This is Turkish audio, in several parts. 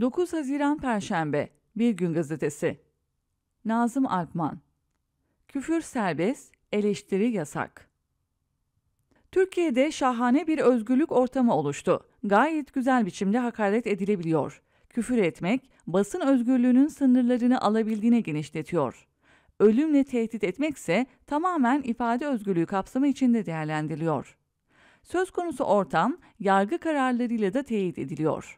9 Haziran Perşembe Bir Gün Gazetesi Nazım Alpman Küfür serbest, eleştiri yasak. Türkiye'de şahane bir özgürlük ortamı oluştu. Gayet güzel biçimde hakaret edilebiliyor. Küfür etmek, basın özgürlüğünün sınırlarını alabildiğine genişletiyor. Ölümle tehdit etmekse tamamen ifade özgürlüğü kapsamı içinde değerlendiriliyor. Söz konusu ortam, yargı kararlarıyla da teyit ediliyor.''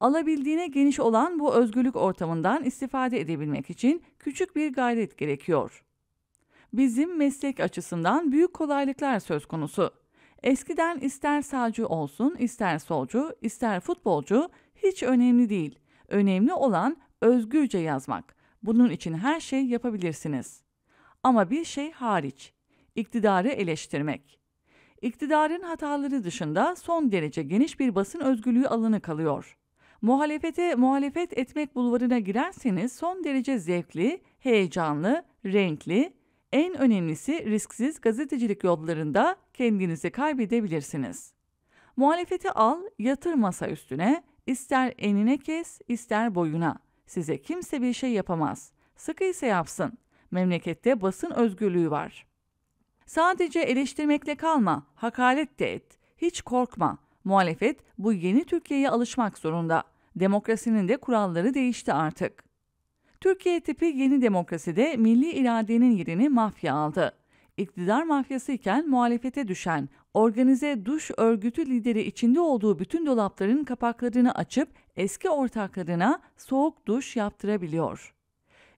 alabildiğine geniş olan bu özgürlük ortamından istifade edebilmek için küçük bir gayret gerekiyor. Bizim meslek açısından büyük kolaylıklar söz konusu. Eskiden ister sağcı olsun, ister solcu, ister futbolcu hiç önemli değil. Önemli olan özgürce yazmak. Bunun için her şey yapabilirsiniz. Ama bir şey hariç, iktidarı eleştirmek. İktidarın hataları dışında son derece geniş bir basın özgürlüğü alanı kalıyor. Muhalefete muhalefet etmek bulvarına girerseniz son derece zevkli, heyecanlı, renkli, en önemlisi risksiz gazetecilik yollarında kendinizi kaybedebilirsiniz. Muhalefeti al, yatır masa üstüne, ister enine kes, ister boyuna. Size kimse bir şey yapamaz. Sıkı ise yapsın. Memlekette basın özgürlüğü var. Sadece eleştirmekle kalma, hakaret de et. Hiç korkma. Muhalefet bu yeni Türkiye'ye alışmak zorunda. Demokrasinin de kuralları değişti artık. Türkiye tipi yeni demokraside milli iradenin yerini mafya aldı. İktidar mafyası iken muhalefete düşen, organize duş örgütü lideri içinde olduğu bütün dolapların kapaklarını açıp eski ortaklarına soğuk duş yaptırabiliyor.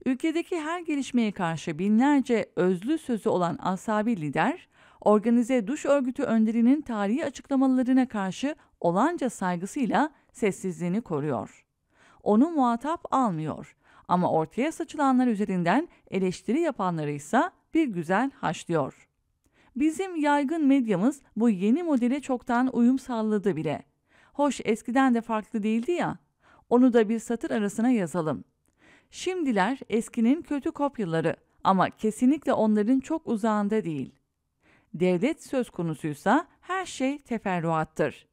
Ülkedeki her gelişmeye karşı binlerce özlü sözü olan asabi lider, organize duş örgütü önderinin tarihi açıklamalarına karşı olanca saygısıyla sessizliğini koruyor. Onu muhatap almıyor ama ortaya saçılanlar üzerinden eleştiri yapanları ise bir güzel haşlıyor. Bizim yaygın medyamız bu yeni modele çoktan uyum sağladı bile. Hoş eskiden de farklı değildi ya. Onu da bir satır arasına yazalım. Şimdiler eskinin kötü kopyaları ama kesinlikle onların çok uzağında değil devlet söz konusuysa her şey teferruattır.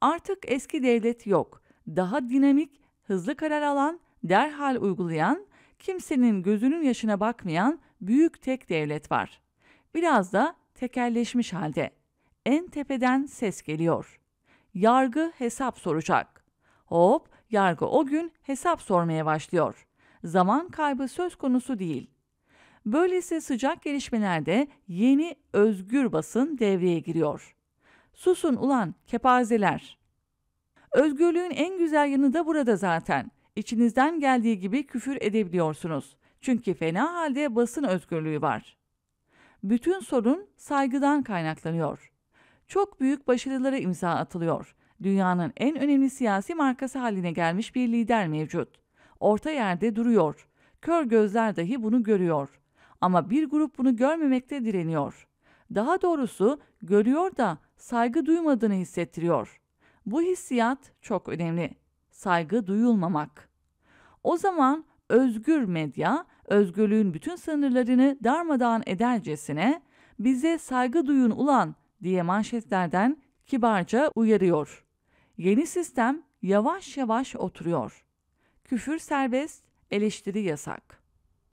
Artık eski devlet yok. Daha dinamik, hızlı karar alan, derhal uygulayan, kimsenin gözünün yaşına bakmayan büyük tek devlet var. Biraz da tekelleşmiş halde. En tepeden ses geliyor. Yargı hesap soracak. Hop, yargı o gün hesap sormaya başlıyor. Zaman kaybı söz konusu değil. Böylesi sıcak gelişmelerde yeni özgür basın devreye giriyor. Susun ulan kepazeler. Özgürlüğün en güzel yanı da burada zaten. İçinizden geldiği gibi küfür edebiliyorsunuz. Çünkü fena halde basın özgürlüğü var. Bütün sorun saygıdan kaynaklanıyor. Çok büyük başarılara imza atılıyor. Dünyanın en önemli siyasi markası haline gelmiş bir lider mevcut. Orta yerde duruyor. Kör gözler dahi bunu görüyor. Ama bir grup bunu görmemekte direniyor. Daha doğrusu görüyor da saygı duymadığını hissettiriyor. Bu hissiyat çok önemli. Saygı duyulmamak. O zaman özgür medya özgürlüğün bütün sınırlarını darmadağın edercesine bize saygı duyun ulan diye manşetlerden kibarca uyarıyor. Yeni sistem yavaş yavaş oturuyor. Küfür serbest, eleştiri yasak.